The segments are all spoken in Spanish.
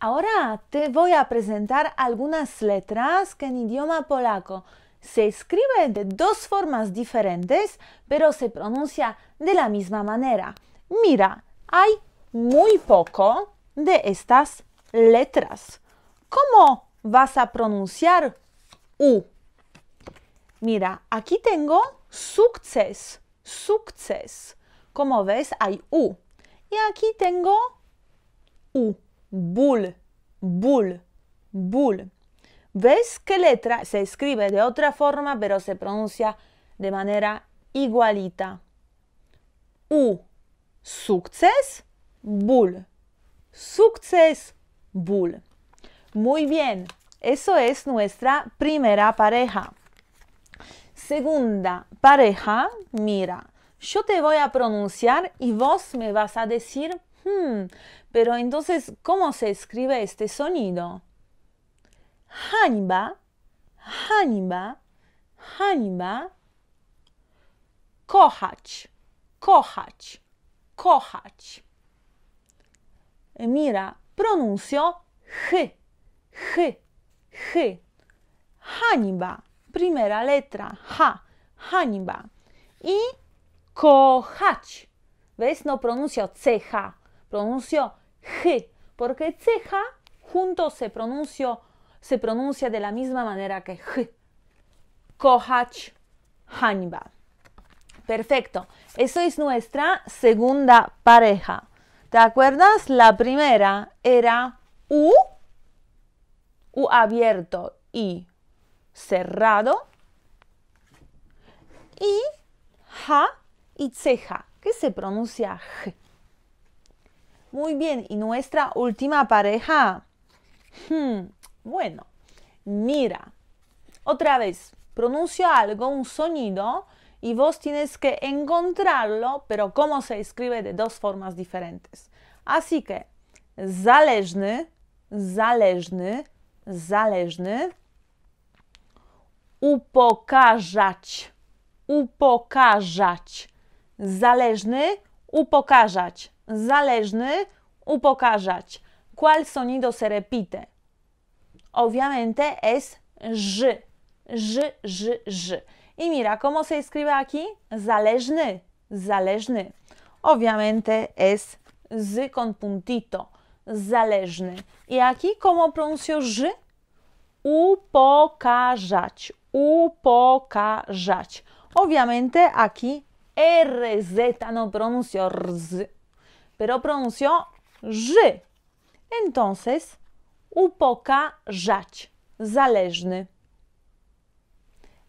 Ahora te voy a presentar algunas letras que en idioma polaco se escriben de dos formas diferentes, pero se pronuncia de la misma manera. Mira, hay muy poco de estas letras. ¿Cómo vas a pronunciar U? Mira, aquí tengo sukces, sukces, Como ves, hay U. Y aquí tengo U bull, bull, bull. ¿Ves qué letra se escribe de otra forma pero se pronuncia de manera igualita? U, success, bull. Success, bull. Muy bien, eso es nuestra primera pareja. Segunda pareja, mira, yo te voy a pronunciar y vos me vas a decir Hmm, pero entonces, ¿cómo se escribe este sonido? Haniba, Haniba, Haniba. kohach, kohach, kohach. Eh, mira, pronuncio H h, G. Haniba, primera letra, H, Haniba. Y kohach. ¿Ves? No pronuncio CH Pronuncio G, porque ceja junto se, se pronuncia de la misma manera que G. Kohach Hannibal. Perfecto. Eso es nuestra segunda pareja. ¿Te acuerdas? La primera era U, U abierto y cerrado. Y ja y ceja, que se pronuncia G. Muy bien, y nuestra última pareja. Hmm, bueno, mira. Otra vez, pronuncio algo, un sonido, y vos tienes que encontrarlo, pero cómo se escribe de dos formas diferentes. Así que, zależny, zależny, zależny, upokarzać, upokarzać, zależny, upokarzać. zależny upokarzać. Qual sonido se repite? Obviamente es ż ż ż ż i mira, ¿cómo se escribe aquí? Zależny. Zależny. Obviamente es z con puntito. Zależny. I aquí, ¿cómo pronuncio ż Upokarzać. Upokarzać. Obviamente aquí RZ no pronuncio rz. pero pronunció J, Entonces, upokarzać, zależny.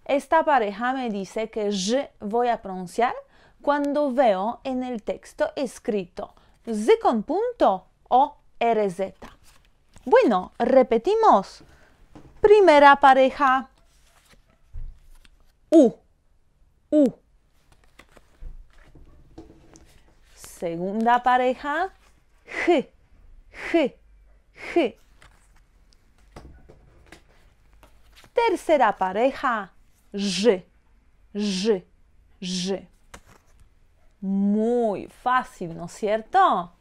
Esta pareja me dice que J voy a pronunciar cuando veo en el texto escrito z con punto o rz. Bueno, repetimos. Primera pareja. U. U. segunda pareja, G, G, G. Tercera pareja, J, J, J. Muy fácil, ¿no es cierto?